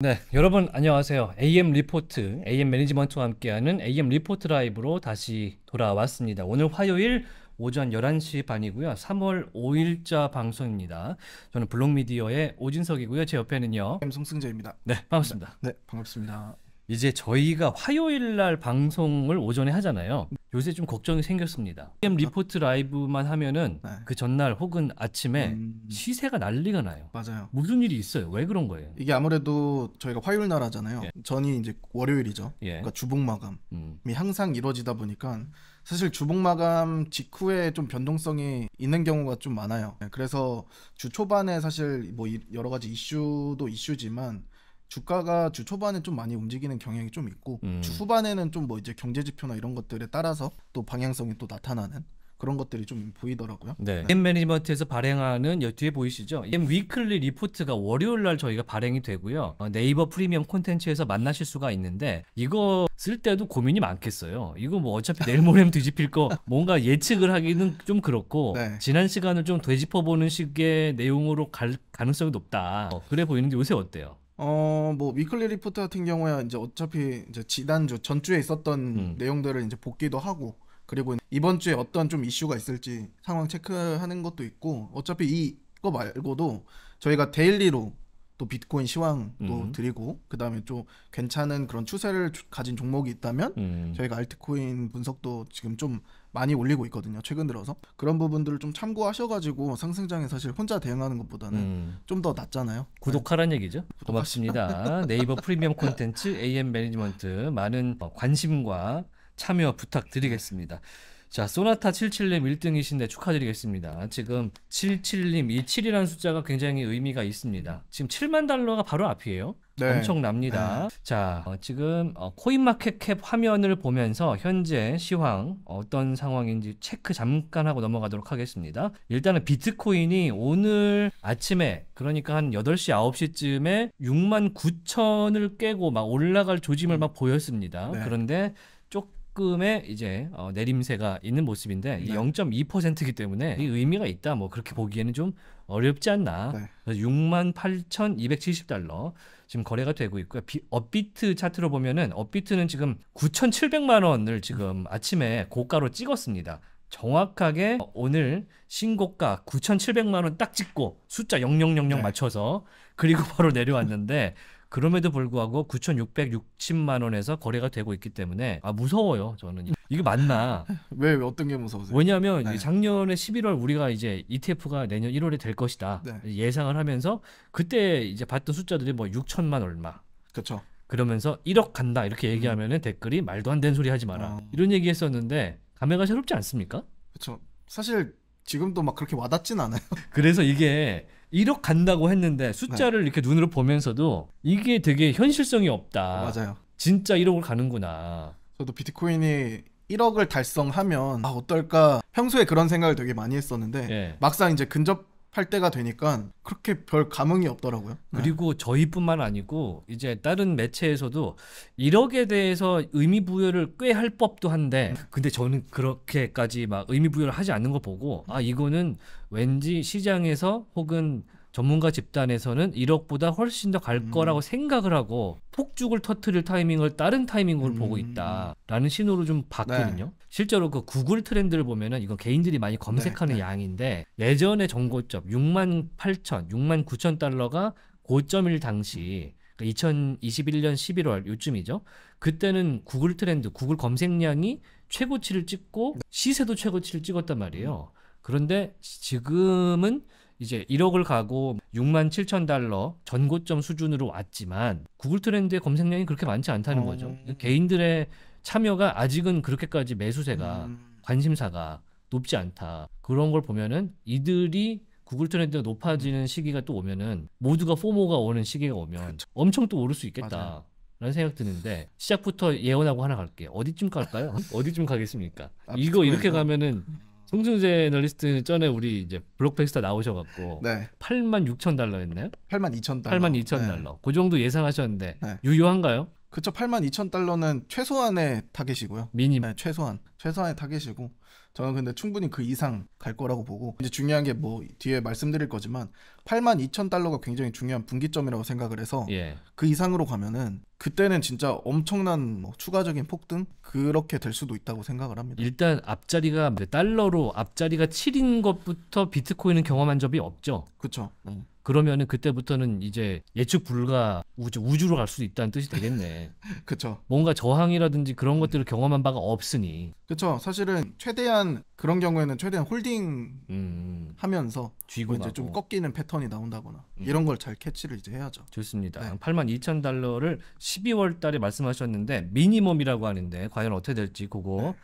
네, 여러분 안녕하세요. AM 리포트, AM 매니지먼트와 함께하는 AM 리포트 라이브로 다시 돌아왔습니다. 오늘 화요일 오전 11시 반이고요. 3월 5일자 방송입니다. 저는 블록미디어의 오진석이고요. 제 옆에는요. M 송승재입니다. 네, 반갑습니다. 네, 반갑습니다. 이제 저희가 화요일 날 방송을 오전에 하잖아요. 요새 좀 걱정이 생겼습니다. PM 리포트 라이브만 하면은 네. 그 전날 혹은 아침에 음... 시세가 난리가 나요. 맞아요. 무슨 일이 있어요? 왜 그런 거예요? 이게 아무래도 저희가 화요일 날 하잖아요. 예. 전이 이제 월요일이죠. 예. 그러니까 주봉 마감이 음. 항상 이루어지다 보니까 사실 주봉 마감 직후에 좀 변동성이 있는 경우가 좀 많아요. 네, 그래서 주 초반에 사실 뭐 여러 가지 이슈도 이슈지만 주가가 주 초반에 좀 많이 움직이는 경향이 좀 있고 음. 주 후반에는 좀 뭐 이제 경제 지표나 이런 것들에 따라서 또 방향성이 또 나타나는 그런 것들이 좀 보이더라고요. 네. 네. 매니지먼트에서 발행하는 여 뒤에 보이시죠? M 위클리 리포트가 월요일 날 저희가 발행이 되고요. 어, 네이버 프리미엄 콘텐츠에서 만나실 수가 있는데 이거 쓸 때도 고민이 많겠어요. 이거 뭐 어차피 내일 모레면 뒤집힐 거 뭔가 예측을 하기는 좀 그렇고 네. 지난 시간을 좀 되짚어보는 식의 내용으로 갈 가능성이 높다. 어, 그래 보이는데 요새 어때요? 어, 뭐 위클리 리포트 같은 경우에 이제 어차피 이제 지난주 전주에 있었던 음. 내용들을 이제 복기도 하고 그리고 이번 주에 어떤 좀 이슈가 있을지 상황 체크하는 것도 있고 어차피 이거 말고도 저희가 데일리로 또 비트코인 시황도 음. 드리고 그다음에 좀 괜찮은 그런 추세를 가진 종목이 있다면 음. 저희가 알트코인 분석도 지금 좀 많이 올리고 있거든요. 최근 들어서 그런 부분들을 좀 참고하셔가지고 상승장에 사실 혼자 대응하는 것보다는 음. 좀더 낫잖아요. 구독하란 네. 얘기죠. 고맙습니다. 네이버 프리미엄 콘텐츠 AM 매니지먼트 많은 어, 관심과 참여 부탁드리겠습니다. 자, 소나타 77님 1등이신데 축하드리겠습니다. 지금 77님 이 7이라는 숫자가 굉장히 의미가 있습니다. 지금 7만 달러가 바로 앞이에요. 네. 엄청납니다. 네. 자, 어, 지금 어, 코인마켓캡 화면을 보면서 현재 시황 어떤 상황인지 체크 잠깐 하고 넘어가도록 하겠습니다. 일단은 비트코인이 오늘 아침에 그러니까 한 8시, 9시쯤에 6만 9천을 깨고 막 올라갈 조짐을 막 보였습니다. 네. 그런데 조금의 이제 어, 내림세가 있는 모습인데 네. 0.2%이기 때문에 이 의미가 있다. 뭐 그렇게 보기에는 좀 어렵지 않나. 네. 68,270달러. 지금 거래가 되고 있고요. 비, 업비트 차트로 보면은 업비트는 지금 9,700만 원을 지금 아침에 고가로 찍었습니다. 정확하게 오늘 신고가 9,700만 원 딱 찍고 숫자 0000 네. 맞춰서 그리고 바로 내려왔는데 그럼에도 불구하고 9,660만 원에서 거래가 되고 있기 때문에 아 무서워요 저는 이게 맞나? 왜, 어떤 게무서우요 왜냐하면 네. 작년에 11월 우리가 이제 ETF가 내년 1월에 될 것이다 네. 예상을 하면서 그때 이제 봤던 숫자들이 뭐 6천만 얼마. 그렇죠. 그러면서 1억 간다 이렇게 음. 얘기하면 은 댓글이 말도 안 되는 소리 하지 마라 어. 이런 얘기했었는데 감회가 새롭지 않습니까? 그렇죠. 사실 지금도 막 그렇게 와닿진 않아요. 그래서 이게 1억 간다고 했는데 숫자를 네. 이렇게 눈으로 보면서도 이게 되게 현실성이 없다. 맞아요. 진짜 1억을 가는구나. 저도 비트코인이 1억을 달성하면 아 어떨까 평소에 그런 생각을 되게 많이 했었는데 예. 막상 이제 근접할 때가 되니까 그렇게 별 감흥이 없더라고요. 네. 그리고 저희뿐만 아니고 이제 다른 매체에서도 1억에 대해서 의미 부여를 꽤 할 법도 한데 음. 근데 저는 그렇게까지 막 의미 부여를 하지 않는 거 보고 아 이거는 왠지 시장에서 혹은 전문가 집단에서는 1억보다 훨씬 더갈 음. 거라고 생각을 하고 폭죽을 터트릴 타이밍을 다른 타이밍으로 음. 보고 있다라는 신호로 좀 봤거든요. 네. 실제로 그 구글 트렌드를 보면은 이건 개인들이 많이 검색하는 네. 네. 양인데 예전에 정고점 6만 8천, 6만 9천 달러가 고점일 당시 2021년 그러니까 11월 요쯤이죠. 그때는 구글 트렌드, 구글 검색량이 최고치를 찍고 네. 시세도 최고치를 찍었단 말이에요. 음. 그런데 지금은 이제 1억을 가고 6만 7천 달러 전고점 수준으로 왔지만 구글 트렌드의 검색량이 그렇게 많지 않다는 어... 거죠. 음. 그러니까 개인들의 참여가 아직은 그렇게까지 매수세가 음... 관심사가 높지 않다. 그런 걸 보면은 이들이 구글 트렌드가 높아지는 음. 시기가 또 오면은 모두가 포모가 오는 시기가 오면 그렇 엄청 또 오를 수 있겠다. 맞아요. 라는 생각 드는데 시작부터 예언하고 하나 갈게요. 어디쯤 갈까요? 어디쯤 가겠습니까? 아, 이거 이렇게 그러니까. 가면은 음. 송승재 널리스트 전에 우리 이제 블록백스타 나오셔갖고 네. 8만 6천 달러였나요? 8만 2천 달러. 8만 2천 네. 달러. 그 정도 예상하셨는데 네. 유효한가요? 그쵸 8만 2천 달러는 최소한의 타겟이고요. 미니 네, 최소한 최소한의 타겟이고 저는 근데 충분히 그 이상 갈 거라고 보고 이제 중요한 게 뭐 뒤에 말씀드릴 거지만 8만 2천 달러가 굉장히 중요한 분기점이라고 생각을 해서 예. 그 이상으로 가면은 그때는 진짜 엄청난 뭐 추가적인 폭등 그렇게 될 수도 있다고 생각을 합니다. 일단 앞자리가 네, 달러로 앞자리가 7인 것부터 비트코인은 경험한 적이 없죠. 그렇죠. 음. 그러면은 그때부터는 이제 예측 불가 우주, 우주로 갈 수도 있다는 뜻이 되겠네. 그렇죠. 뭔가 저항이라든지 그런 것들을 경험한 바가 없으니. 그렇죠. 사실은 최대한 그런 경우에는 최대한 홀딩 음, 하면서 쥐고 뭐 이제 좀 꺾이는 패턴 쿠폰이 나온다거나 음. 이런 걸 잘 캐치를 이제 해야죠. 좋습니다. 네. 8만 2천 달러를 12월 달에 말씀하셨는데 미니멈이라고 하는데 과연 어떻게 될지 그거 네.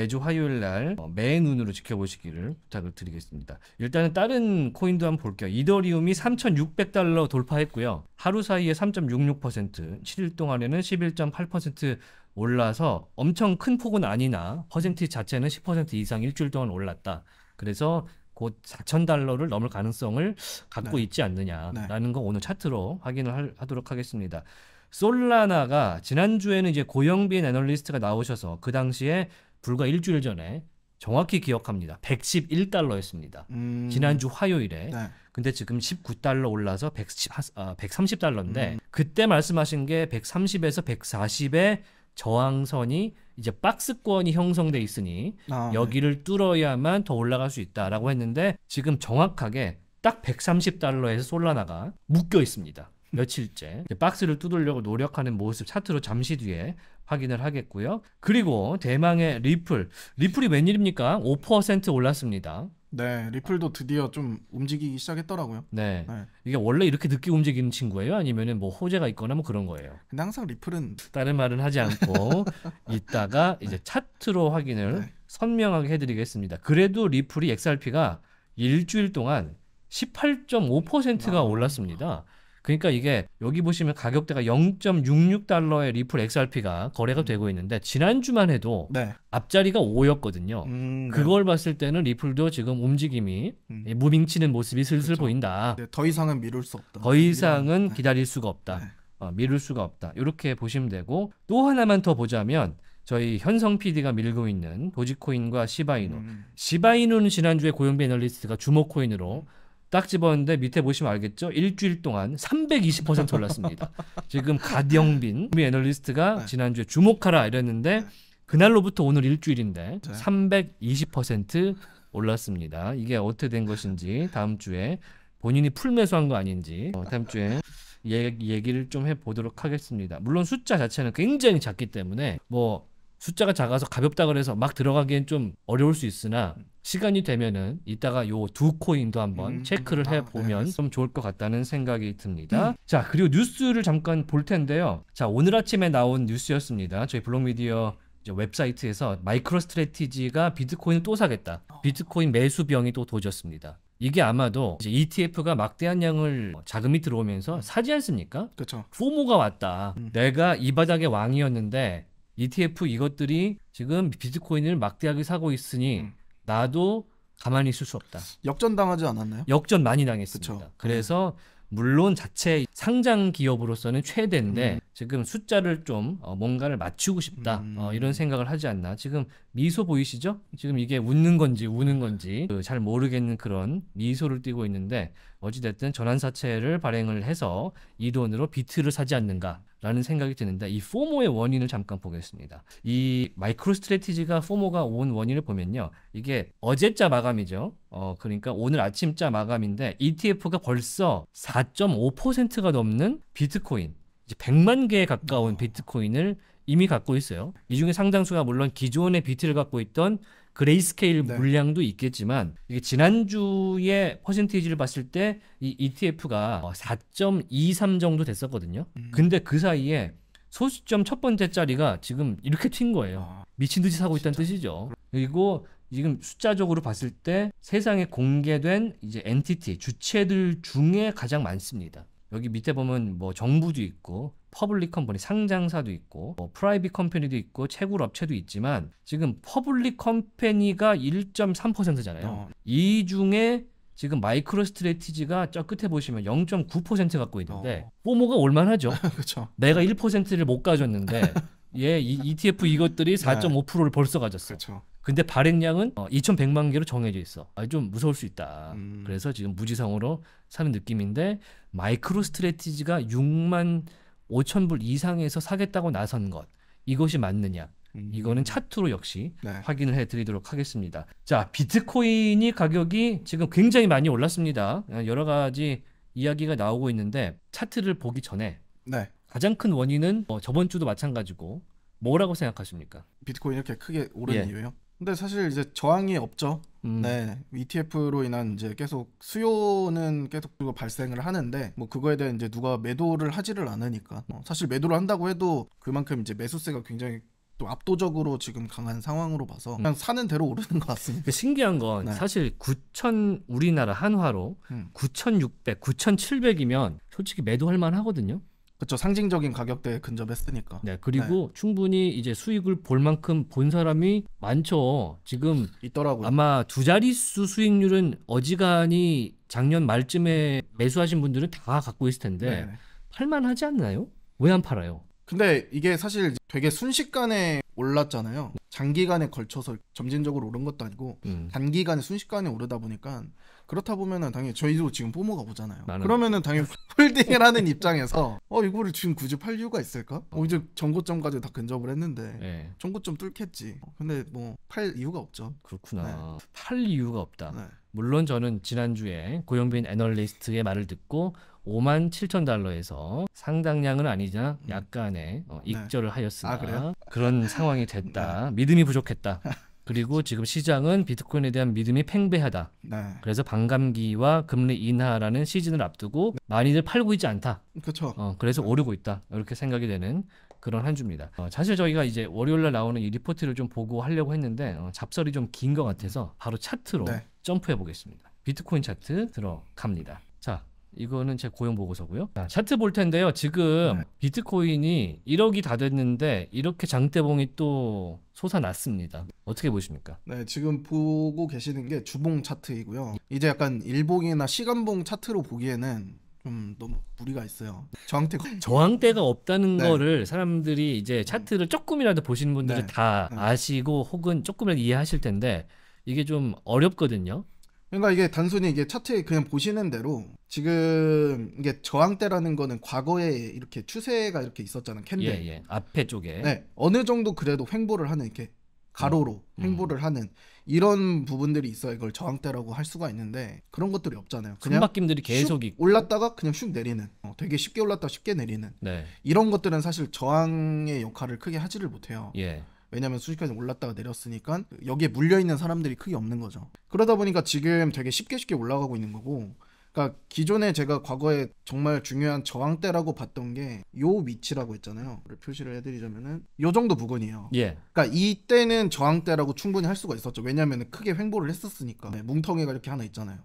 매주 화요일 날 어, 매눈으로 지켜보시기를 부탁을 드리겠습니다. 일단은 다른 코인도 한번 볼게요. 이더리움이 3,600달러 돌파했고요. 하루 사이에 3.66%, 7일 동안에는 11.8% 올라서 엄청 큰 폭은 아니나 퍼센트 자체는 10% 이상 일주일 동안 올랐다. 그래서 곧 4천 달러를 넘을 가능성을 갖고 네. 있지 않느냐라는 네. 거 오늘 차트로 확인을 할, 하도록 하겠습니다. 솔라나가 지난주에는 이제 고영빈 애널리스트가 나오셔서 그 당시에 불과 일주일 전에 정확히 기억합니다. 111달러였습니다. 음... 지난주 화요일에. 네. 근데 지금 19달러 올라서 110, 아, 130달러인데 음... 그때 말씀하신 게 130에서 140에 저항선이 이제 박스권이 형성돼 있으니 아, 네. 여기를 네. 뚫어야만 더 올라갈 수 있다라고 했는데 지금 정확하게 딱 130달러에서 솔라나가 묶여 있습니다. 며칠째 박스를 뚫으려고 노력하는 모습 차트로 잠시 뒤에 확인을 하겠고요. 그리고 대망의 리플 리플이 웬일입니까? 5% 올랐습니다. 네, 리플도 드디어 좀 움직이기 시작했더라고요. 네. 네. 이게 원래 이렇게 늦게 움직이는 친구예요? 아니면은 뭐 호재가 있거나 뭐 그런 거예요? 근데 항상 리플은 다른 말은 하지 않고 이따가 이제 차트로 확인을 네. 선명하게 해드리겠습니다. 그래도 리플이 XRP가 일주일 동안 18.5%가 아, 올랐습니다. 아. 그러니까 이게 여기 보시면 가격대가 0.66달러의 리플 XRP가 거래가 되고 있는데 지난주만 해도 네. 앞자리가 5였거든요. 음, 네. 그걸 봤을 때는 리플도 지금 움직임이 음. 무빙치는 모습이 슬슬 그렇죠. 보인다. 네, 더 이상은 미룰 수 없다. 더 이상은 네. 기다릴 수가 없다. 네. 어, 미룰 수가 없다. 이렇게 보시면 되고 또 하나만 더 보자면 저희 현성 PD가 밀고 있는 도지코인과 시바이누 음. 시바이누는 지난주에 고용비 애널리스트가 주목코인으로 음. 딱 집었는데 밑에 보시면 알겠죠? 일주일 동안 320% 올랐습니다. 지금 가디영빈 미 애널리스트가 네. 지난주에 주목하라 이랬는데 네. 그날로부터 오늘 일주일인데 네. 320% 올랐습니다. 이게 어떻게 된 것인지 다음 주에 본인이 풀매수한 거 아닌지 어, 다음 주에 얘기를 좀 해보도록 하겠습니다. 물론 숫자 자체는 굉장히 작기 때문에 뭐 숫자가 작아서 가볍다 그래서 막 들어가기엔 좀 어려울 수 있으나 시간이 되면은 이따가 요 두 코인도 한번 음. 체크를 해 보면 아, 네. 좀 좋을 것 같다는 생각이 듭니다. 음. 자 그리고 뉴스를 잠깐 볼 텐데요. 자 오늘 아침에 나온 뉴스였습니다. 저희 블록미디어 웹사이트에서 마이크로스트레티지가 비트코인을 또 사겠다. 어. 비트코인 매수병이 또 도졌습니다. 이게 아마도 이제 ETF가 막대한 양을 자금이 들어오면서 사지 않습니까? 그렇죠. 포모가 왔다. 음. 내가 이 바닥의 왕이었는데 ETF 이것들이 지금 비트코인을 막대하게 사고 있으니 음. 나도 가만히 있을 수 없다. 역전 당하지 않았나요? 역전 많이 당했습니다. 그쵸. 그래서 물론 자체 상장 기업으로서는 최대인데 음. 지금 숫자를 좀 어, 뭔가를 맞추고 싶다 음. 어, 이런 생각을 하지 않나 지금 미소 보이시죠? 지금 이게 웃는 건지 우는 건지 그잘 모르겠는 그런 미소를 띄고 있는데 어찌됐든 전환사채를 발행을 해서 이 돈으로 비트를 사지 않는가라는 생각이 드는데 이 포모의 원인을 잠깐 보겠습니다. 이 마이크로 스트레티지가 포모가 온 원인을 보면요. 이게 어제자 마감이죠. 어, 그러니까 오늘 아침자 마감인데 ETF가 벌써 4.5%가 넘는 비트코인 100만 개에 가까운 비트코인을 이미 갖고 있어요. 이 중에 상당수가 물론 기존의 비트를 갖고 있던 그레이스케일 네. 물량도 있겠지만 이게 지난주에 퍼센테이지를 봤을 때 이 ETF가 4.23 어, 정도 됐었거든요. 음. 근데 그 사이에 소수점 첫 번째 자리가 지금 이렇게 튄 거예요. 아, 미친 듯이 사고 있다는 뜻이죠. 그리고 지금 숫자적으로 봤을 때 세상에 공개된 이제 엔티티 주체들 중에 가장 많습니다. 여기 밑에 보면 뭐 정부도 있고 퍼블릭 컴퍼니 상장사도 있고 뭐 프라이빗 컴퍼니도 있고 채굴 업체도 있지만 지금 퍼블릭 컴퍼니가 1.3%잖아요. 어. 이 중에 지금 마이크로 스트레티지가 저 끝에 보시면 0.9% 갖고 있는데 어. 뽀모가 올만하죠. 그쵸. 내가 1%를 못 가졌는데 얘 예, ETF 이것들이 4.5%를 벌써 가졌어. 요 근데 발행량은 2,100만 어, 개로 정해져 있어. 아, 좀 무서울 수 있다. 음. 그래서 지금 무지상으로 사는 느낌인데 마이크로 스트레티지가 6만 5천 불 이상에서 사겠다고 나선 것 이것이 맞느냐? 음. 이거는 차트로 역시 네. 확인을 해드리도록 하겠습니다. 자, 비트코인이 가격이 지금 굉장히 많이 올랐습니다. 어, 여러 가지 이야기가 나오고 있는데 차트를 보기 전에 네. 가장 큰 원인은 어, 저번 주도 마찬가지고 뭐라고 생각하십니까? 비트코인 이렇게 크게 오른 예. 이유요? 근데 사실 이제 저항이 없죠. 음. 네, ETF로 인한 이제 계속 수요는 계속 그거 발생을 하는데 뭐 그거에 대한 이제 누가 매도를 하지를 않으니까 어, 사실 매도를 한다고 해도 그만큼 이제 매수세가 굉장히 또 압도적으로 지금 강한 상황으로 봐서 음. 그냥 사는 대로 오르는 것 같습니다. 신기한 건 네. 사실 9천 우리나라 한화로 음. 9,600, 9,700이면 솔직히 매도할 만하거든요. 그렇죠. 상징적인 가격대에 근접했으니까. 네. 그리고 네. 충분히 이제 수익을 볼 만큼 본 사람이 많죠. 지금 있더라고요. 아마 두 자릿수 수익률은 어지간히 작년 말쯤에 매수하신 분들은 다 갖고 있을 텐데 네. 팔만 하지 않나요? 왜 안 팔아요? 근데 이게 사실 되게 순식간에 올랐잖아요. 장기간에 걸쳐서 점진적으로 오른 것도 아니고 음. 단기간에 순식간에 오르다 보니까 그렇다 보면은 당연히 저희도 지금 뽀모가 보잖아요. 나는... 그러면은 당연히 홀딩을 하는 입장에서 어 이거를 지금 굳이 팔 이유가 있을까? 어, 이제 전고점까지 다 근접을 했는데 네. 전고점 뚫겠지. 어, 근데 뭐 팔 이유가 없죠. 그렇구나. 네. 팔 이유가 없다. 네. 물론 저는 지난주에 고영빈 애널리스트의 말을 듣고 5만 7천 달러에서 상당량은 아니자 음. 약간의 음. 어, 네. 익절을 하였으나 아, 그런 상황이 됐다. 믿음이 부족했다. 그리고 지금 시장은 비트코인에 대한 믿음이 팽배하다. 네. 그래서 반감기와 금리 인하라는 시즌을 앞두고 네. 많이들 팔고 있지 않다. 그렇죠. 어, 그래서 네. 오르고 있다. 이렇게 생각이 되는 그런 한 주입니다. 어, 사실 저희가 이제 월요일 날 나오는 이 리포트를 좀 보고 하려고 했는데 어, 잡설이 좀 긴 것 같아서 바로 차트로 네. 점프해 보겠습니다. 비트코인 차트 들어갑니다. 이거는 제 고용 보고서고요. 자, 차트 볼 텐데요. 지금 네. 비트코인이 1억이 다 됐는데 이렇게 장대봉이 또 솟아났습니다. 어떻게 보십니까? 네, 지금 보고 계시는 게 주봉 차트이고요. 이제 약간 일봉이나 시간봉 차트로 보기에는 좀 너무 무리가 있어요. 저항대 저항대가 없다는 네. 거를 사람들이 이제 차트를 조금이라도 보시는 분들은 네. 다 네. 아시고 혹은 조금이라도 이해하실 텐데 이게 좀 어렵거든요. 그러니까 이게 단순히 이게 차트 그냥 보시는 대로 지금 이게 저항대라는 거는 과거에 이렇게 추세가 이렇게 있었잖아요 캔들 예, 예. 앞에 쪽에 네 어느 정도 그래도 횡보를 하는 이렇게 가로로 음. 횡보를 음. 하는 이런 부분들이 있어요 이걸 저항대라고 할 수가 있는데 그런 것들이 없잖아요 그냥 바뀜들이 계속 있고 올랐다가 그냥 슉 내리는 어, 되게 쉽게 올랐다 쉽게 내리는 네. 이런 것들은 사실 저항의 역할을 크게 하지를 못해요 예. 왜냐면 수익까지 올랐다가 내렸으니까 여기에 물려있는 사람들이 크게 없는 거죠. 그러다 보니까 지금 되게 쉽게 쉽게 올라가고 있는 거고 그러니까 기존에 제가 과거에 정말 중요한 저항대라고 봤던 게 요 위치라고 했잖아요. 표시를 해드리자면은 요 정도 부근이에요. 예. 그러니까 이때는 저항대라고 충분히 할 수가 있었죠. 왜냐하면 크게 횡보를 했었으니까 네, 뭉텅이가 이렇게 하나 있잖아요.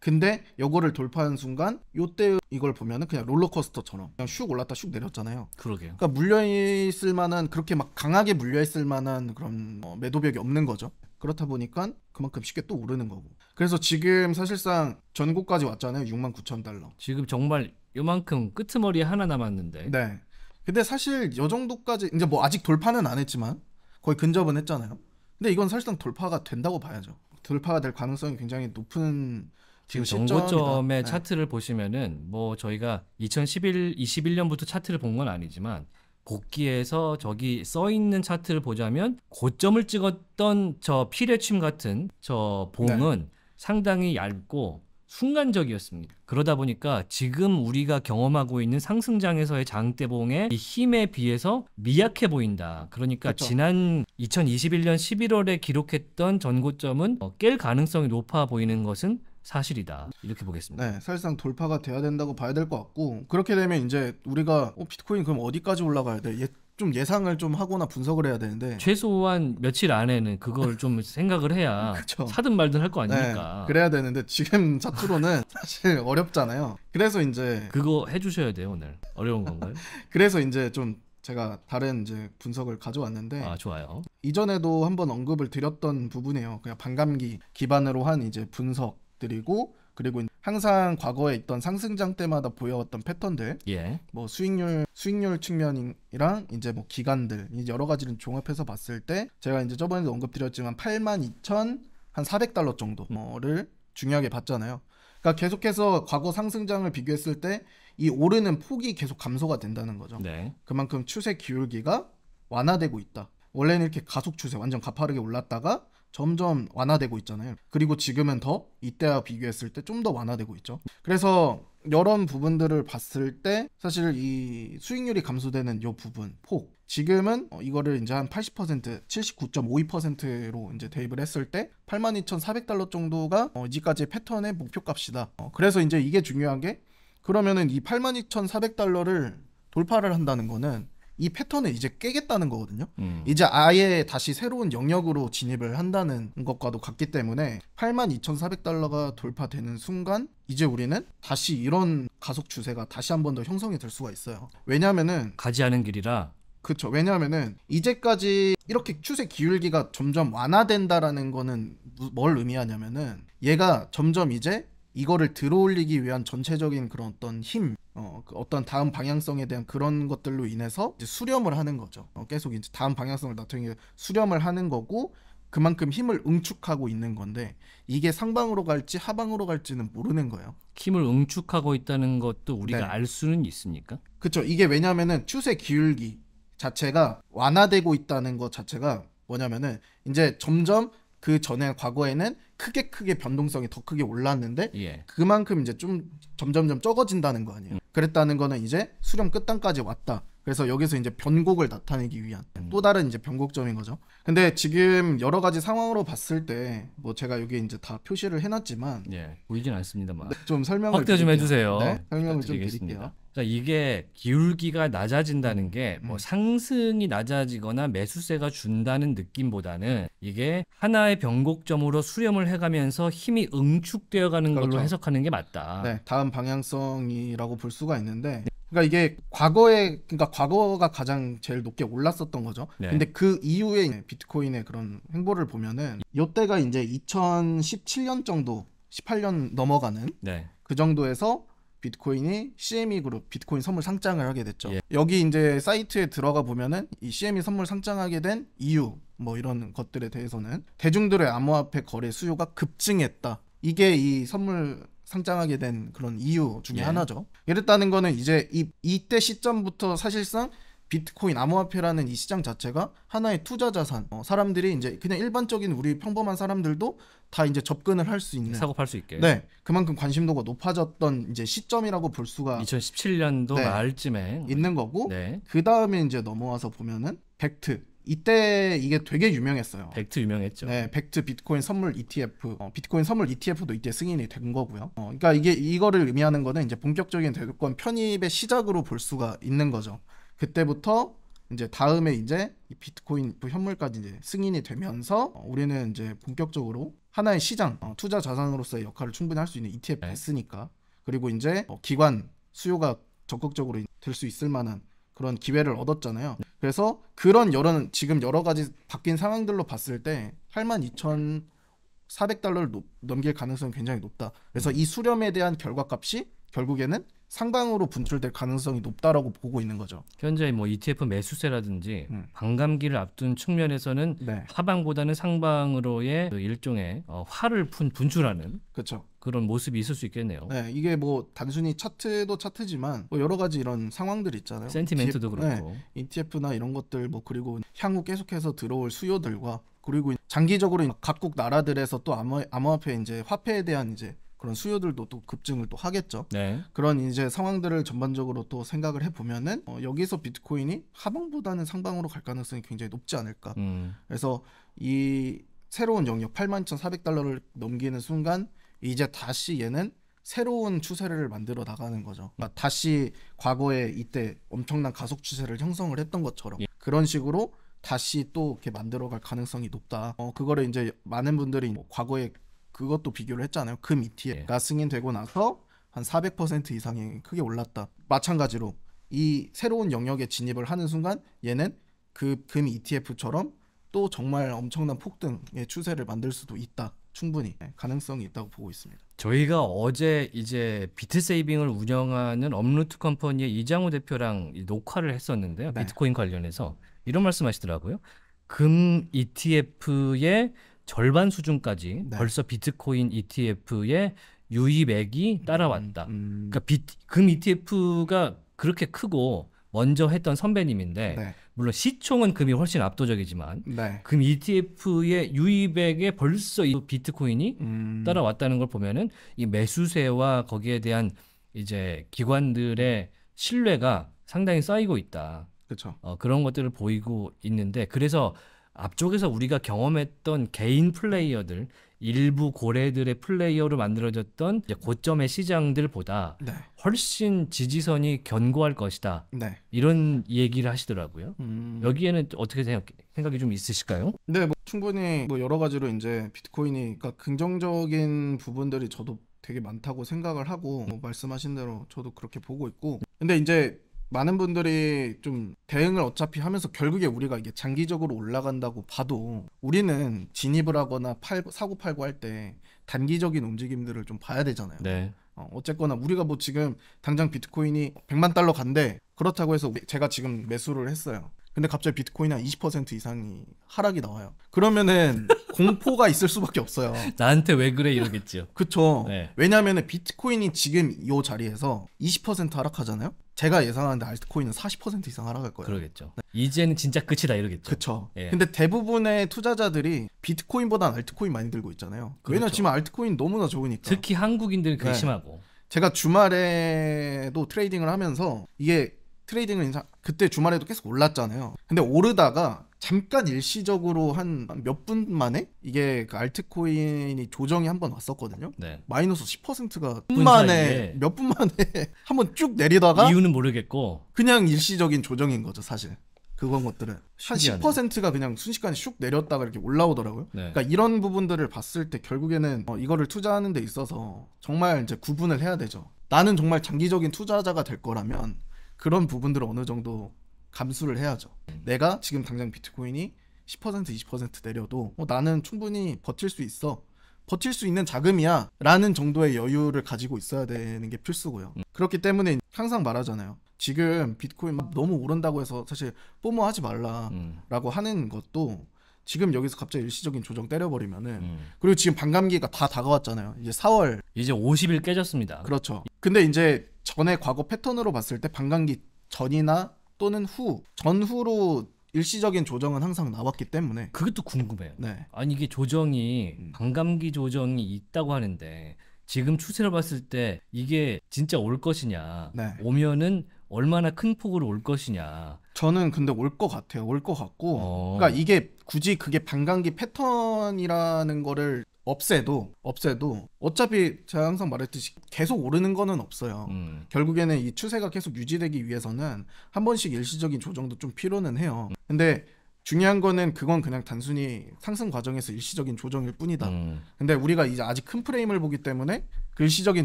근데 요거를 돌파하는 순간 요때 이걸 보면은 그냥 롤러코스터처럼 그냥 슉 올랐다 슉 내렸잖아요. 그러게요. 그러니까 물려있을 만한 그렇게 막 강하게 물려있을 만한 그런 어, 매도벽이 없는 거죠. 그렇다 보니까 그만큼 쉽게 또 오르는 거고. 그래서 지금 사실상 전국까지 왔잖아요. 6만 9천 달러. 지금 정말 요만큼 끄트머리 하나 남았는데. 네. 근데 사실 요 정도까지 이제 뭐 아직 돌파는 안 했지만 거의 근접은 했잖아요. 근데 이건 사실상 돌파가 된다고 봐야죠. 돌파가 될 가능성이 굉장히 높은 지금 정고점의 네. 차트를 보시면은 뭐 저희가 2011 21년부터 차트를 본 건 아니지만 복귀해서 저기 써 있는 차트를 보자면 고점을 찍었던 저 피뢰침 같은 저 봉은 네. 상당히 얇고 순간적이었습니다. 그러다 보니까 지금 우리가 경험하고 있는 상승장에서의 장대봉의 힘에 비해서 미약해 보인다. 그러니까 그렇 지난 2021년 11월에 기록했던 전고점은 어, 깰 가능성이 높아 보이는 것은 사실이다 이렇게 보겠습니다. 네, 사실상 돌파가 돼야 된다고 봐야 될 것 같고 그렇게 되면 이제 우리가 어, 비트코인 그럼 어디까지 올라가야 돼? 예, 좀 예상을 좀 하거나 분석을 해야 되는데 최소한 며칠 안에는 그걸 좀 생각을 해야 사든 말든 할거 네, 아닙니까? 네, 그래야 되는데 지금 차트로는 사실 어렵잖아요. 그래서 이제 그거 해주셔야 돼요 오늘 어려운 건가요? 그래서 이제 좀 제가 다른 이제 분석을 가져왔는데 아 좋아요 이전에도 한번 언급을 드렸던 부분이에요 그냥 반감기 기반으로 한 이제 분석 부탁드고 그리고 항상 과거에 있던 상승장 때마다 보여왔던 패턴들, 예. 뭐 수익률 수익률 측면이랑 이제 뭐 기간들 이제 여러 가지를 종합해서 봤을 때 제가 이제 저번에도 언급드렸지만 82,400달러 한 정도를 중요하게 봤잖아요. 그러니까 계속해서 과거 상승장을 비교했을 때 이 오르는 폭이 계속 감소가 된다는 거죠. 네. 그만큼 추세 기울기가 완화되고 있다. 원래는 이렇게 가속 추세 완전 가파르게 올랐다가 점점 완화되고 있잖아요. 그리고 지금은 더 이때와 비교했을 때 좀 더 완화되고 있죠. 그래서 이런 부분들을 봤을 때 사실 이 수익률이 감소되는 이 부분 폭 지금은 어, 이거를 이제 한 80% 79.52%로 이제 대입을 했을 때 82,400달러 정도가 어, 이제까지 패턴의 목표값이다. 어, 그래서 이제 이게 중요한 게 그러면은 이 82,400달러를 돌파를 한다는 거는 이 패턴을 이제 깨겠다는 거거든요. 음. 이제 아예 다시 새로운 영역으로 진입을 한다는 것과도 같기 때문에 82,400달러가 돌파되는 순간 이제 우리는 다시 이런 가속 추세가 다시 한 번 더 형성이 될 수가 있어요. 왜냐면은 가지 않은 길이라 그렇죠. 왜냐하면은 이제까지 이렇게 추세 기울기가 점점 완화된다라는 거는 뭘 의미하냐면은 얘가 점점 이제 이거를 들어올리기 위한 전체적인 그런 어떤 힘 어, 그 어떤 다음 방향성에 대한 그런 것들로 인해서 수렴을 하는 거죠. 어, 계속 이제 다음 방향성을 나타내는 수렴을 하는 거고 그만큼 힘을 응축하고 있는 건데 이게 상방으로 갈지 하방으로 갈지는 모르는 거예요. 힘을 응축하고 있다는 것도 우리가 네. 알 수는 있습니까? 그렇죠. 이게 왜냐면은 추세 기울기 자체가 완화되고 있다는 것 자체가 뭐냐면은 이제 점점 그 전에 과거에는 크게 크게 변동성이 더 크게 올랐는데 예. 그만큼 이제 좀 점점점 적어진다는 거 아니에요. 음. 그랬다는 거는 이제 수렴 끝단까지 왔다. 그래서 여기서 이제 변곡을 나타내기 위한 음. 또 다른 이제 변곡점인 거죠. 근데 지금 여러 가지 상황으로 봤을 때 뭐 제가 여기 이제 다 표시를 해놨지만 예, 보이진 않습니다만 네, 좀 설명을 확대 좀 해주세요. 네, 설명을 좀 드릴게요. 자, 그러니까 이게 기울기가 낮아진다는 게뭐 음. 상승이 낮아지거나 매수세가 준다는 느낌보다는 이게 하나의 변곡점으로 수렴을 해가면서 힘이 응축되어 가는 걸로 그렇죠. 해석하는 게 맞다. 네, 다음 방향성이라고 볼 수가 있는데 네. 그러니까 이게 과거에 그러니까 과거가 가장 제일 높게 올랐었던 거죠. 네. 근데 그 이후에 비트코인의 그런 행보를 보면은 요때가 이제 2017년 정도 18년 넘어가는 네. 그 정도에서 비트코인이 CME 그룹 비트코인 선물 상장을 하게 됐죠. 예. 여기 이제 사이트에 들어가 보면은 이 CME 선물 상장하게 된 이유 뭐 이런 것들에 대해서는 대중들의 암호화폐 거래 수요가 급증했다. 이게 이 선물 상장하게 된 그런 이유 중에 예. 하나죠. 이랬다는 거는 이제 이, 이때 시점부터 사실상 비트코인 암호화폐라는 이 시장 자체가 하나의 투자 자산. 어, 사람들이 이제 그냥 일반적인 우리 평범한 사람들도 다 이제 접근을 할 수 있는 사고 팔수 있게. 네. 그만큼 관심도가 높아졌던 이제 시점이라고 볼 수가 2017년도 네, 말쯤에 있는 거고 네. 그다음에 이제 넘어와서 보면은 벡트 이때 이게 되게 유명했어요. 벡트 유명했죠. 네, 벡트 비트코인 선물 ETF, 어, 비트코인 선물 ETF도 이때 승인이 된 거고요. 어, 그러니까 이게 이거를 의미하는 거는 이제 본격적인 대주권 편입의 시작으로 볼 수가 있는 거죠. 그때부터 이제 다음에 이제 비트코인 현물까지 이제 승인이 되면서 어, 우리는 이제 본격적으로 하나의 시장 어, 투자 자산으로서의 역할을 충분히 할 수 있는 ETF 네. 했으니까 그리고 이제 어, 기관 수요가 적극적으로 될 수 있을 만한 그런 기회를 얻었잖아요. 그래서 그런 여러 지금 여러 가지 바뀐 상황들로 봤을 때 82,400달러를 넘길 가능성이 굉장히 높다. 그래서 이 수렴에 대한 결과값이 결국에는 상방으로 분출될 가능성이 높다라고 보고 있는 거죠. 현재 뭐 ETF 매수세라든지 음. 반감기를 앞둔 측면에서는 네. 하방보다는 상방으로의 그 일종의 어, 화를 푼 분출하는 그렇죠. 그런 모습이 있을 수 있겠네요. 네, 이게 뭐 단순히 차트도 차트지만 뭐 여러 가지 이런 상황들 있잖아요. 센티멘트도 그렇고 네, ETF나 이런 것들 뭐 그리고 향후 계속해서 들어올 수요들과 그리고 장기적으로 각국 나라들에서 또 암호, 암호화폐 이제 화폐에 대한 이제 그런 수요들도 또 급증을 또 하겠죠. 네. 그런 이제 상황들을 전반적으로 또 생각을 해보면은 어, 여기서 비트코인이 하방보다는 상방으로 갈 가능성이 굉장히 높지 않을까. 음. 그래서 이 새로운 영역 81,400달러를 넘기는 순간 이제 다시 얘는 새로운 추세를 만들어 나가는 거죠. 그러니까 다시 과거에 이때 엄청난 가속 추세를 형성을 했던 것처럼 예. 그런 식으로 다시 또 이렇게 만들어갈 가능성이 높다. 어, 그거를 이제 많은 분들이 뭐 과거에 그것도 비교를 했잖아요. 금 e 에 f 가 예. 승인되고 나서 한 400% 이상이 크게 올랐다. 마찬가지로 이 새로운 영역에 진입을 하는 순간 얘는 그 금 ETF처럼 또 정말 엄청난 폭등의 추세를 만들 수도 있다. 충분히 가능성이 있다고 보고 있습니다. 저희가 어제 이제 비트세이빙을 운영하는 업루트 컴퍼니의 이장호 대표랑 녹화를 했었는데요. 네. 비트코인 관련해서 이런 말씀하시더라고요. 금 ETF의 절반 수준까지 네. 벌써 비트코인 ETF의 유입액이 따라왔다. 음, 음. 그러니까 비, 금 ETF가 그렇게 크고 먼저 했던 선배님인데 네. 물론 시총은 금이 훨씬 압도적이지만 네. 금 ETF의 유입액에 벌써 이 비트코인이 음. 따라왔다는 걸 보면은 이 매수세와 거기에 대한 이제 기관들의 신뢰가 상당히 쌓이고 있다. 그렇죠. 어, 그런 것들을 보이고 있는데 그래서 앞쪽에서 우리가 경험했던 개인 플레이어들 일부 고래들의 플레이어로 만들어졌던 고점의 시장들보다 네. 훨씬 지지선이 견고할 것이다. 네. 이런 얘기를 하시더라고요. 음... 여기에는 어떻게 생각, 생각이 좀 있으실까요? 네, 뭐 충분히 뭐 여러 가지로 이제 비트코인이 그러니까 긍정적인 부분들이 저도 되게 많다고 생각을 하고 뭐 말씀하신 대로 저도 그렇게 보고 있고 근데 이제 많은 분들이 좀 대응을 어차피 하면서 결국에 우리가 이게 장기적으로 올라간다고 봐도 우리는 진입을 하거나 팔고 사고 팔고 할 때 단기적인 움직임들을 좀 봐야 되잖아요. 네. 어, 어쨌거나 우리가 뭐 지금 당장 비트코인이 100만 달러 간대 그렇다고 해서 제가 지금 매수를 했어요. 근데 갑자기 비트코인이 한20% 이상이 하락이 나와요. 그러면은 공포가 있을 수밖에 없어요. 나한테 왜 그래 이러겠죠. 그쵸. 네. 왜냐면은 비트코인이 지금 이 자리에서 20% 하락하잖아요. 제가 예상하는데 알트코인은 40% 이상 하락할 거예요. 그러겠죠. 네. 이제는 진짜 끝이다 이러겠죠. 그렇죠. 예. 근데 대부분의 투자자들이 비트코인보다는 알트코인 많이 들고 있잖아요. 그렇죠. 왜냐 면 지금 알트코인 너무나 좋으니까. 특히 한국인들은 그게 네. 심하고. 제가 주말에도 트레이딩을 하면서 이게 트레이딩을 인상 그때 주말에도 계속 올랐잖아요. 근데 오르다가 잠깐 일시적으로 한 몇 분 만에 이게 그 알트코인이 조정이 한 번 왔었거든요. 네. 마이너스 10%가 분 만에 몇분 만에 한번 쭉 내리다가 이유는 모르겠고 그냥 일시적인 조정인 거죠, 사실. 그건 것들은 신기하네. 한 10%가 그냥 순식간에 슉 내렸다가 이렇게 올라오더라고요. 네. 그러니까 이런 부분들을 봤을 때 결국에는 어, 이거를 투자하는 데 있어서 정말 이제 구분을 해야 되죠. 나는 정말 장기적인 투자자가 될 거라면 그런 부분들을 어느 정도 감수를 해야죠. 내가 지금 당장 비트코인이 10% 20% 내려도 어, 나는 충분히 버틸 수 있어. 버틸 수 있는 자금이야 라는 정도의 여유를 가지고 있어야 되는 게 필수고요. 음. 그렇기 때문에 항상 말하잖아요. 지금 비트코인 막 너무 오른다고 해서 사실 뽀모하지 말라라고 음. 하는 것도 지금 여기서 갑자기 일시적인 조정 때려버리면은 음. 그리고 지금 반감기가 다 다가왔잖아요. 이제 4월 이제 50일 깨졌습니다. 그렇죠. 근데 이제 전에 과거 패턴으로 봤을 때 반감기 전이나 또는 후 전후로 일시적인 조정은 항상 나왔기 때문에 그것도 궁금해요. 네. 아니 이게 조정이 음. 반감기 조정이 있다고 하는데 지금 추세를 봤을 때 이게 진짜 올 것이냐 네. 오면은 얼마나 큰 폭으로 올 것이냐 저는 근데 올 것 같아요. 올 것 같고 어. 그러니까 이게 굳이 그게 반감기 패턴이라는 거를 없애도 없애도 어차피 제가 항상 말했듯이 계속 오르는 거는 없어요. 음. 결국에는 이 추세가 계속 유지되기 위해서는 한 번씩 일시적인 조정도 좀 필요는 해요. 음. 근데 중요한 거는 그건 그냥 단순히 상승 과정에서 일시적인 조정일 뿐이다. 음. 근데 우리가 이제 아직 큰 프레임을 보기 때문에 그 일시적인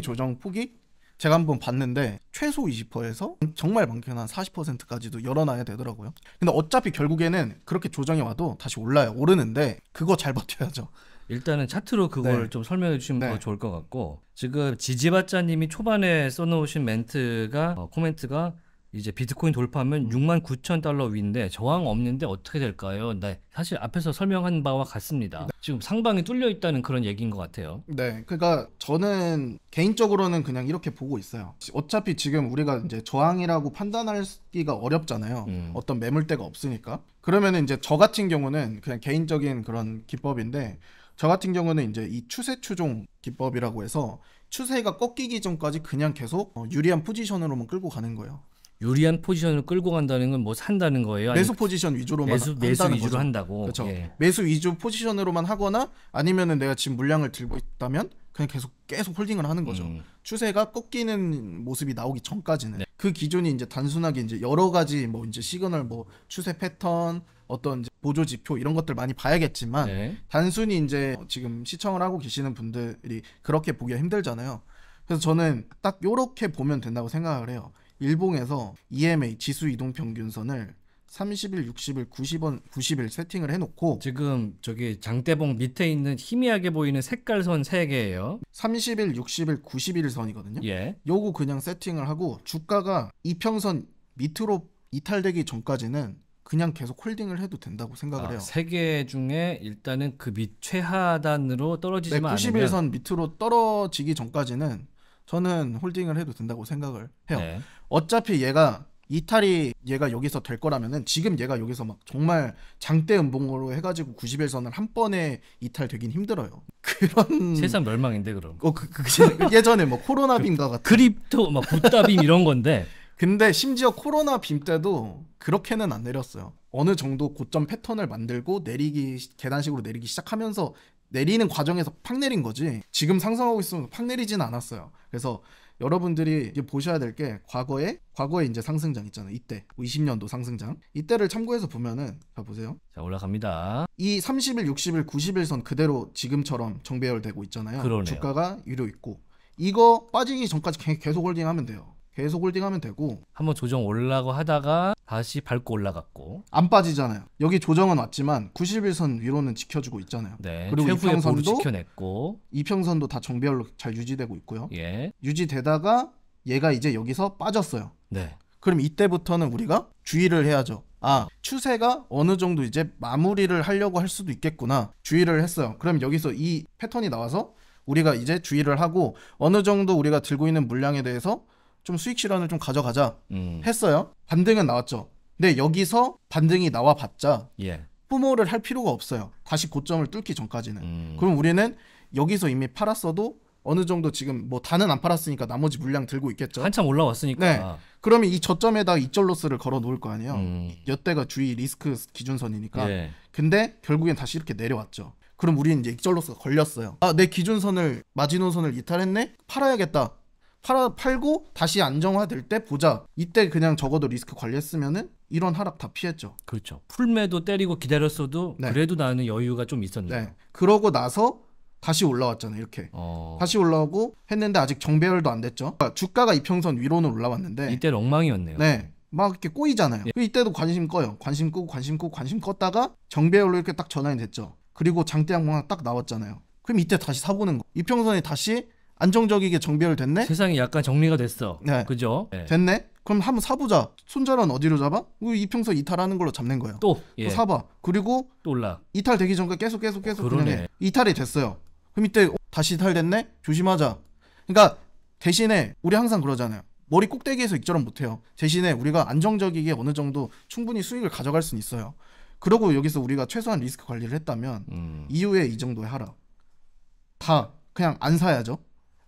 조정 폭이 제가 한번 봤는데 최소 20%에서 정말 많게는 한 40%까지도 열어놔야 되더라고요. 근데 어차피 결국에는 그렇게 조정이 와도 다시 올라요. 오르는데 그거 잘 버텨야죠. 일단은 차트로 그걸 네. 좀 설명해 주시면 네. 더 좋을 것 같고 지금 지지바짜님이 초반에 써놓으신 멘트가 어, 코멘트가 이제 비트코인 돌파하면 6만 9천 달러 위인데 저항 없는데 어떻게 될까요? 네, 사실 앞에서 설명한 바와 같습니다. 네. 지금 상방이 뚫려 있다는 그런 얘기인 것 같아요. 네, 그러니까 저는 개인적으로는 그냥 이렇게 보고 있어요. 어차피 지금 우리가 이제 저항이라고 판단하기가 어렵잖아요. 음. 어떤 매물대가 없으니까. 그러면 이제 저 같은 경우는 그냥 개인적인 그런 기법인데 저 같은 경우는 이제 이 추세 추종 기법이라고 해서 추세가 꺾이기 전까지 그냥 계속 어, 유리한 포지션으로만 끌고 가는 거예요. 유리한 포지션을 끌고 간다는 건 뭐 산다는 거예요. 매수 포지션 위주로만 매수, 매수 위주로 거죠. 한다고. 그렇죠. 예. 매수 위주 포지션으로만 하거나 아니면은 내가 지금 물량을 들고 있다면 그냥 계속 계속 홀딩을 하는 거죠. 음. 추세가 꺾이는 모습이 나오기 전까지는 네. 그 기준이 이제 단순하게 이제 여러 가지 뭐 이제 시그널 뭐 추세 패턴 어떤 이제 보조 지표 이런 것들 많이 봐야겠지만 네. 단순히 이제 지금 시청을 하고 계시는 분들이 그렇게 보기가 힘들잖아요. 그래서 저는 딱 요렇게 보면 된다고 생각을 해요. 일봉에서 EMA 지수 이동 평균선을 30일, 60일, 90원, 90일 세팅을 해놓고 지금 저기 장대봉 밑에 있는 희미하게 보이는 색깔선 3개예요. 30일, 60일, 90일 선이거든요. 예. 요거 그냥 세팅을 하고 주가가 이평선 밑으로 이탈되기 전까지는 그냥 계속 홀딩을 해도 된다고 생각을 아, 해요. 세개 중에 일단은 그 밑 최하단으로 떨어지지만 네, 90일선 밑으로 떨어지기 전까지는 저는 홀딩을 해도 된다고 생각을 해요. 네. 어차피 얘가 이탈이 얘가 여기서 될 거라면은 지금 얘가 여기서 막 정말 장대 음봉으로 해가지고 91선을 한 번에 이탈되긴 힘들어요. 그런 세상 멸망인데 그럼. 어, 그, 그, 그, 그 예전에 뭐 코로나 그 빔과 같은 그립토 막 붓다 빔 이런 건데. 근데 심지어 코로나 빔 때도 그렇게는 안 내렸어요. 어느 정도 고점 패턴을 만들고 내리기 계단식으로 내리기 시작하면서 내리는 과정에서 팍 내린 거지. 지금 상상하고 있으면 팍내리지는 않았어요. 그래서 여러분들이 이제 보셔야 될 게 과거에 과거에 이제 상승장 있잖아요. 이때 20년도 뭐 상승장 이때를 참고해서 보면은 자 보세요. 자 올라갑니다. 이 30일, 60일, 90일 선 그대로 지금처럼 정배열되고 있잖아요. 그러네요. 주가가 위로 있고 이거 빠지기 전까지 계속 홀딩하면 돼요. 계속 홀딩하면 되고 한번 조정 올라고 하다가 다시 밟고 올라갔고 안 빠지잖아요. 여기 조정은 왔지만 91선 위로는 지켜주고 있잖아요. 네, 그리고 최후의 보루 이평선도 지켜냈고 이평선도 다 정비열로 잘 유지되고 있고요. 예, 유지되다가 얘가 이제 여기서 빠졌어요. 네, 그럼 이때부터는 우리가 주의를 해야죠. 아, 추세가 어느 정도 이제 마무리를 하려고 할 수도 있겠구나. 주의를 했어요. 그럼 여기서 이 패턴이 나와서 우리가 이제 주의를 하고 어느 정도 우리가 들고 있는 물량에 대해서 좀 수익 실현을 좀 가져가자 음. 했어요. 반등은 나왔죠. 근데 여기서 반등이 나와봤자 예. 뿜어를 할 필요가 없어요. 다시 고점을 뚫기 전까지는. 음. 그럼 우리는 여기서 이미 팔았어도 어느 정도 지금 뭐 다는 안 팔았으니까 나머지 물량 들고 있겠죠. 한참 올라왔으니까. 네. 그러면 이 저점에다 이절 로스를 걸어 놓을 거 아니에요. 음. 여태가 주의 리스크 기준선이니까. 예. 근데 결국엔 다시 이렇게 내려왔죠. 그럼 우리는 이제 이절 로스가 걸렸어요. 아, 내 기준선을 마지노선을 이탈했네. 팔아야겠다. 팔아 팔고 다시 안정화될 때 보자. 이때 그냥 적어도 리스크 관리했으면은 이런 하락 다 피했죠. 그렇죠. 풀매도 때리고 기다렸어도 네. 그래도 나는 여유가 좀 있었네요. 네. 그러고 나서 다시 올라왔잖아요. 이렇게 어... 다시 올라오고 했는데 아직 정배열도 안 됐죠. 그러니까 주가가 이평선 위로는 올라왔는데 이때 엉망이었네요. 네. 막 이렇게 꼬이잖아요. 예. 이때도 관심 꺼요. 관심 끄고 관심 끄고 관심 껐다가 정배열로 이렇게 딱 전환이 됐죠. 그리고 장대 양봉 하딱 나왔잖아요. 그럼 이때 다시 사보는 거. 이평선이 다시 안정적이게 정비열됐네. 세상이 약간 정리가 됐어. 네. 그죠? 네. 됐네. 그럼 한번 사보자. 손자란 어디로 잡아? 그 이평선 이탈하는 걸로 잡는 거야 또, 예. 또 사봐. 그리고 또 올라. 이탈 되기 전까지 계속 계속 계속 어, 그러네. 이탈이 됐어요. 그럼 이때 어, 다시 이탈됐네. 조심하자. 그러니까 대신에 우리 항상 그러잖아요. 머리 꼭대기에서 익절은 못해요. 대신에 우리가 안정적이게 어느 정도 충분히 수익을 가져갈 수는 있어요. 그러고 여기서 우리가 최소한 리스크 관리를 했다면 음. 이후에 이 정도에 하라. 다 그냥 안 사야죠.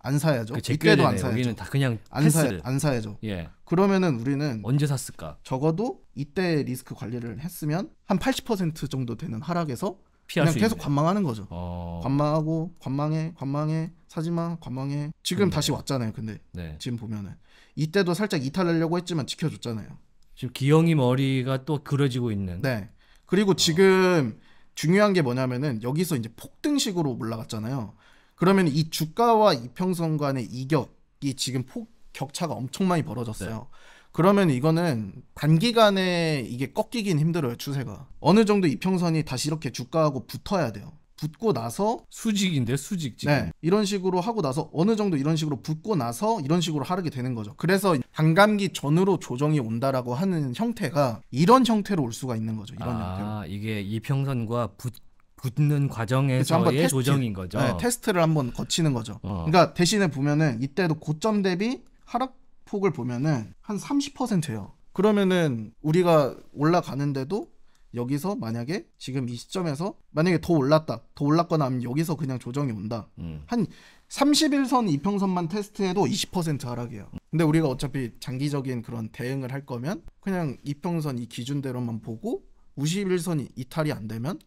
안 사야죠. 이때도 그 안 사야죠. 우리는 다 그냥 안 패스를. 사, 안 사야죠. 예. 그러면은 우리는 언제 샀을까? 적어도 이때 리스크 관리를 했으면 한 80% 정도 되는 하락에서 그냥 계속 있네. 관망하는 거죠. 어... 관망하고 관망해 관망해 사지마 관망해 지금 근데, 음. 다시 왔잖아요. 근데 네. 지금 보면은 이때도 살짝 이탈하려고 했지만 지켜줬잖아요. 지금 기영이 머리가 또 그려지고 있는. 네. 그리고 지금 어... 중요한 게 뭐냐면은 여기서 이제 폭등식으로 올라갔잖아요. 그러면 이 주가와 이평선 간의 이격이 지금 폭 격차가 엄청 많이 벌어졌어요. 네. 그러면 이거는 단기간에 이게 꺾이긴 힘들어요 추세가 어느 정도 이평선이 다시 이렇게 주가하고 붙어야 돼요 붙고 나서 수직인데 수직 지금 네, 이런 식으로 하고 나서 어느 정도 이런 식으로 붙고 나서 이런 식으로 하르게 되는 거죠 그래서 반감기 전으로 조정이 온다라고 하는 형태가 이런 형태로 올 수가 있는 거죠 이런 아, 형태로 이게 이평선과 붙 붙는 과정에서의 조정인 거죠. 네, 테스트를 한번 거치는 거죠. 어. 그러니까 대신에 보면은 이때도 고점 대비 하락폭을 보면은 한 30%예요. 그러면은 우리가 올라가는데도 여기서 만약에 지금 이 시점에서 만약에 더 올랐다, 더 올랐거나 하면 여기서 그냥 조정이 온다. 음. 한 31선 이평선만 테스트해도 20% 하락이에요. 근데 우리가 어차피 장기적인 그런 대응을 할 거면 그냥 이평선 이 기준대로만 보고 51선이 이탈이 안 되면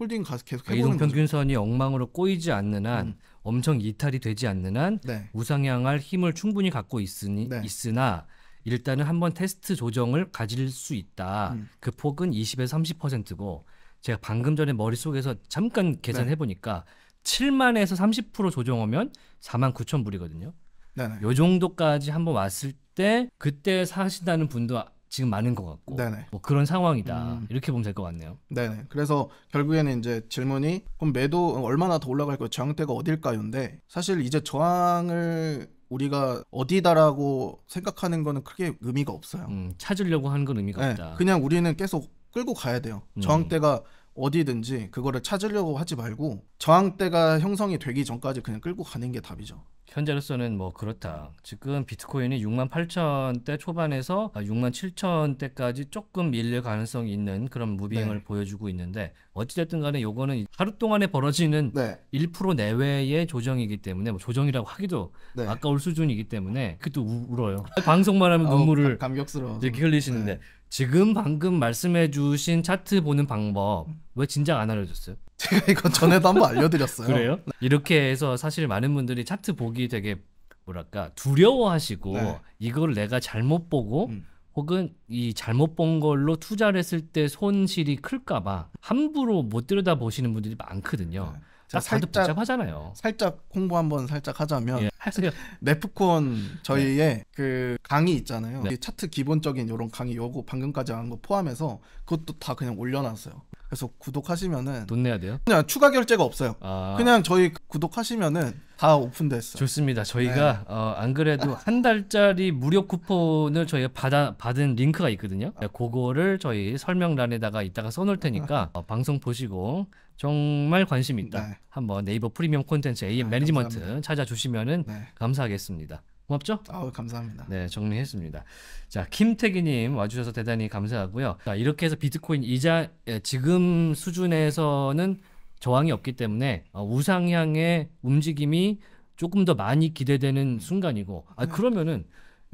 홀딩 가서 계속 그러니까 해보는 이동 평균선이 거죠. 엉망으로 꼬이지 않는 한 음. 엄청 이탈이 되지 않는 한 네. 우상향할 힘을 충분히 갖고 있으니 네. 있으나 일단은 한번 테스트 조정을 가질 수 있다. 음. 그 폭은 20에서 30%고 제가 방금 전에 머릿속에서 잠깐 계산해 네. 보니까 네. 7만에서 30% 조정하면 4만 9천 불이거든요. 네, 네. 요 정도까지 한번 왔을 때 그때 사신다는 분도 지금 많은 것 같고 네네. 뭐 그런 상황이다 음. 이렇게 보면 될 것 같네요. 네네. 그래서 결국에는 이제 질문이 그럼 매도 얼마나 더 올라갈 거예요? 저항대가 어딜까요?인데 사실 이제 저항을 우리가 어디다라고 생각하는 거는 크게 의미가 없어요. 음, 찾으려고 하는 건 의미가 네, 없다. 그냥 우리는 계속 끌고 가야 돼요. 음. 저항대가 어디든지 그거를 찾으려고 하지 말고 저항대가 형성이 되기 전까지 그냥 끌고 가는 게 답이죠. 현재로서는 뭐 그렇다. 지금 비트코인이 6만 8천 대 초반에서 6만 아, 7천 대까지 조금 밀릴 가능성이 있는 그런 무빙을 네. 보여주고 있는데 어찌됐든 간에 요거는 하루 동안에 벌어지는 네. 1% 내외의 조정이기 때문에 뭐 조정이라고 하기도 네. 아까울 수준이기 때문에 그것도 울어요. 방송만 하면 눈물을 어, 감, 감격스러워. 이렇게 흘리시는데 네. 지금 방금 말씀해주신 차트 보는 방법 왜 진작 안 알려줬어요? 제가 이거 전에도 한번 알려드렸어요. 그래요? 이렇게 해서 사실 많은 분들이 차트 보기 되게 뭐랄까 두려워하시고 네. 이걸 내가 잘못 보고 음. 혹은 이 잘못 본 걸로 투자를 했을 때 손실이 클까봐 함부로 못 들여다 보시는 분들이 많거든요. 네. 자, 살짝 복잡하잖아요. 살짝 홍보 한번 살짝 하자면 예. 하세요. 네프콘 저희의 네. 그 강의 있잖아요. 네. 차트 기본적인 이런 강의 요거 방금까지 한 거 포함해서 그것도 다 그냥 올려놨어요. 그래서 구독하시면은 돈 내야 돼요? 그냥 추가 결제가 없어요. 아. 그냥 저희 구독하시면은 다 오픈됐어요. 좋습니다. 저희가 네. 어, 안 그래도 한 달짜리 무료 쿠폰을 저희가 받아, 받은 링크가 있거든요. 아. 그거를 저희 설명란에다가 이따가 써놓을 테니까 아. 어, 방송 보시고 정말 관심 있다. 네. 한번 네이버 프리미엄 콘텐츠 AM 네, 아, 매니지먼트 찾아주시면은 네. 감사하겠습니다. 고맙죠? 아 감사합니다. 네 정리했습니다. 자 김태기님 와주셔서 대단히 감사하고요. 자 이렇게 해서 비트코인 이자 예, 지금 수준에서는 저항이 없기 때문에 어, 우상향의 움직임이 조금 더 많이 기대되는 순간이고 아 네. 그러면은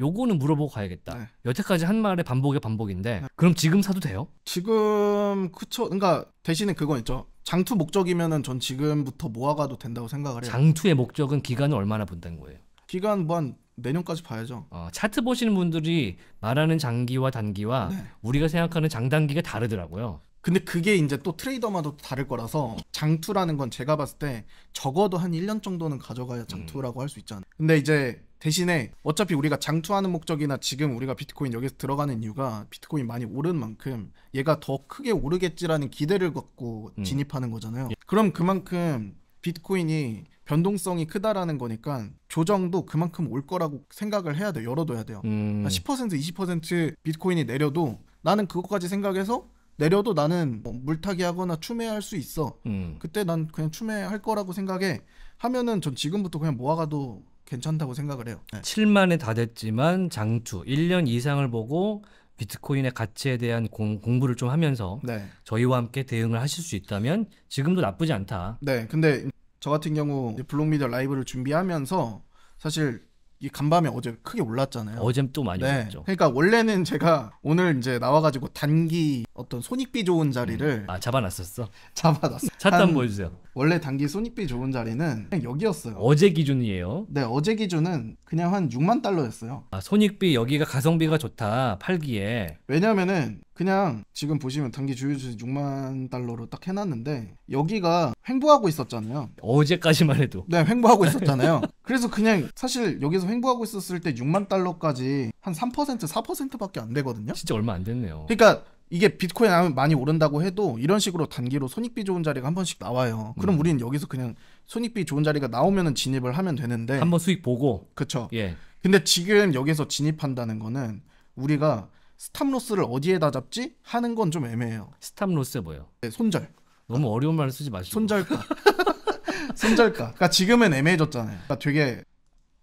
요거는 물어보고 가야겠다. 네. 여태까지 한 말의 반복의 반복인데 그럼 지금 사도 돼요? 지금 그쵸. 그러니까 대신에 그건 있죠. 장투 목적이면은 전 지금부터 모아가도 된다고 생각을 해요. 장투의 목적은 기간을 얼마나 본다는 거예요? 기간 뭐한 내년까지 봐야죠. 어, 차트 보시는 분들이 말하는 장기와 단기와 네. 우리가 생각하는 장단기가 다르더라고요. 근데 그게 이제 또 트레이더마다 다를 거라서 장투라는 건 제가 봤을 때 적어도 한 1년 정도는 가져가야 장투라고 음. 할수 있잖아요. 근데 이제 대신에 어차피 우리가 장투하는 목적이나 지금 우리가 비트코인 여기서 들어가는 이유가 비트코인 많이 오른 만큼 얘가 더 크게 오르겠지라는 기대를 갖고 음. 진입하는 거잖아요. 그럼 그만큼 비트코인이 변동성이 크다라는 거니까 조정도 그만큼 올 거라고 생각을 해야 돼 열어둬야 돼요. 음. 10% 20% 비트코인이 내려도 나는 그것까지 생각해서 내려도 나는 뭐 물타기 하거나 추매할 수 있어. 음. 그때 난 그냥 추매할 거라고 생각해. 하면은 전 지금부터 그냥 모아가도 괜찮다고 생각을 해요. 네. 7만에 다 됐지만 장투 1년 이상을 보고 비트코인의 가치에 대한 공, 부를좀 하면서 네. 저희와 함께 대응을 하실 수 있다면 지금도 나쁘지 않다. 네. 근데 저 같은 경우 블록미디어 라이브를 준비하면서 사실 이 간밤에 어제 크게 올랐잖아요. 어제 는또 많이 네. 올랐죠. 그러니까 원래는 제가 오늘 이제 나와가지고 단기 어떤 손익비 좋은 자리를 음. 아 잡아놨었어. 잡아놨어. 차단 보여주세요. 원래 단기 손익비 좋은 자리는 그냥 여기였어요. 어제 기준이에요. 네, 어제 기준은 그냥 한 6만 달러였어요. 아, 손익비 여기가 가성비가 좋다. 팔기에. 왜냐면은 그냥 지금 보시면 단기 주유주 6만 달러로 딱 해놨는데 여기가 횡보하고 있었잖아요. 어제까지만 해도. 네, 횡보하고 있었잖아요. 그래서 그냥 사실 여기서 횡보하고 있었을 때 6만 달러까지 한 3% 4%밖에 안 되거든요. 진짜 얼마 안 됐네요. 그러니까 이게 비트코인 하면 많이 오른다고 해도 이런 식으로 단기로 손익비 좋은 자리가 한 번씩 나와요. 그럼 음. 우리는 여기서 그냥 손익비 좋은 자리가 나오면 진입을 하면 되는데 한 번 수익 보고 그쵸 예. 근데 지금 여기서 진입한다는 거는 우리가 스탑로스를 어디에다 잡지 하는 건 좀 애매해요. 스탑로스 뭐예요? 네, 손절. 너무 어려운 말 쓰지 마시고. 손절가. 손절가. 그러니까 지금은 애매해졌잖아요. 그러니까 되게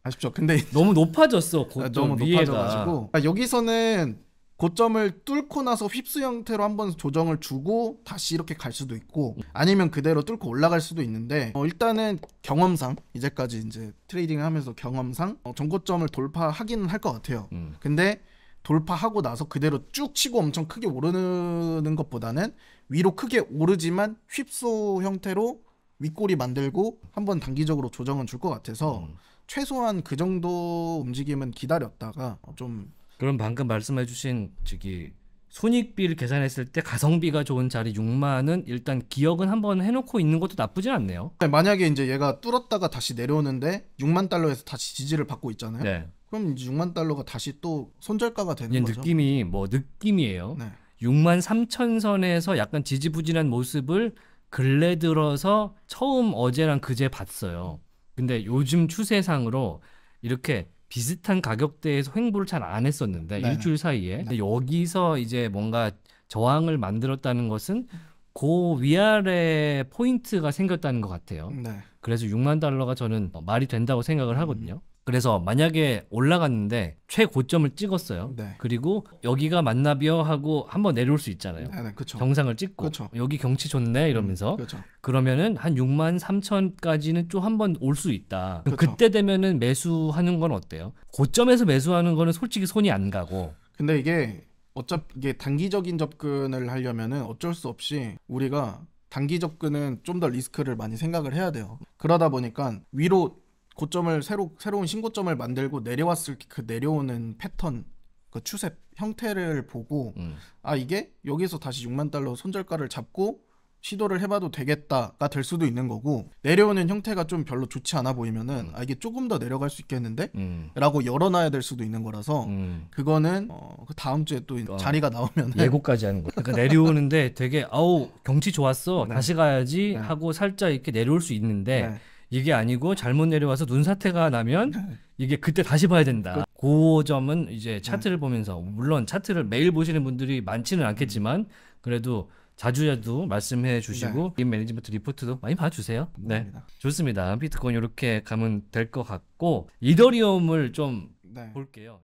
아쉽죠. 근데 너무 높아졌어. 아, 너무 위에가. 높아져가지고 그러니까 여기서는 고점을 뚫고 나서 휩스 형태로 한 번 조정을 주고 다시 이렇게 갈 수도 있고 아니면 그대로 뚫고 올라갈 수도 있는데 어 일단은 경험상 이제까지 이제 트레이딩을 하면서 경험상 어 전고점을 돌파하기는 할 것 같아요. 음. 근데 돌파하고 나서 그대로 쭉 치고 엄청 크게 오르는 것보다는 위로 크게 오르지만 휩소 형태로 윗골이 만들고 한 번 단기적으로 조정은 줄 것 같아서 음. 최소한 그 정도 움직임은 기다렸다가 좀 그럼 방금 말씀해주신 저기 손익비를 계산했을 때 가성비가 좋은 자리 6만은 일단 기억은 한번 해놓고 있는 것도 나쁘지 않네요. 네, 만약에 이제 얘가 뚫었다가 다시 내려오는데 6만 달러에서 다시 지지를 받고 있잖아요. 네. 그럼 6만 달러가 다시 또 손절가가 되는 거죠. 느낌이 뭐 느낌이에요. 네. 6만 3천 선에서 약간 지지부진한 모습을 근래 들어서 처음 어제랑 그제 봤어요. 근데 요즘 추세상으로 이렇게 비슷한 가격대에서 횡보를 잘 안 했었는데 네네. 일주일 사이에 네네. 여기서 이제 뭔가 저항을 만들었다는 것은 고그 위아래 포인트가 생겼다는 것 같아요. 네. 그래서 6만 달러가 저는 말이 된다고 생각을 하거든요. 음. 그래서 만약에 올라갔는데 최고점을 찍었어요. 네. 그리고 여기가 만나비어 하고 한번 내려올 수 있잖아요. 네, 네, 정상을 찍고 그쵸. 여기 경치 좋네 음, 이러면서 음, 그러면은 한 6만 3천까지는 좀한번올 수 있다. 그때 되면은 매수하는 건 어때요? 고점에서 매수하는 거는 솔직히 손이 안 가고. 근데 이게 어차피 이게 단기적인 접근을 하려면은 어쩔 수 없이 우리가 단기 접근은 좀 더 리스크를 많이 생각을 해야 돼요. 그러다 보니까 위로 고점을 새로 새로운 신고점을 만들고 내려왔을 그 내려오는 패턴 그 추세 형태를 보고 음. 아 이게 여기서 다시 6만 달러 손절가를 잡고 시도를 해봐도 되겠다가 될 수도 있는 거고 내려오는 형태가 좀 별로 좋지 않아 보이면은 음. 아 이게 조금 더 내려갈 수 있겠는데 음. 라고 열어놔야 될 수도 있는 거라서 음. 그거는 어, 그 다음 주에 또 어. 자리가 나오면 예고까지 하는 거 그러니까 내려오는데 되게 아우 경치 좋았어 네. 다시 가야지 네. 하고 살짝 이렇게 내려올 수 있는데 네. 이게 아니고 잘못 내려와서 눈사태가 나면 이게 그때 다시 봐야 된다. 그 점은 이제 음. 차트를 보면서 물론 차트를 매일 보시는 분들이 많지는 않겠지만 그래도 자주자주 말씀해 주시고 네. 매니지먼트 리포트도 많이 봐주세요. 네, 좋습니다. 비트코인 이렇게 가면 될 것 같고 이더리움을 좀 네. 볼게요.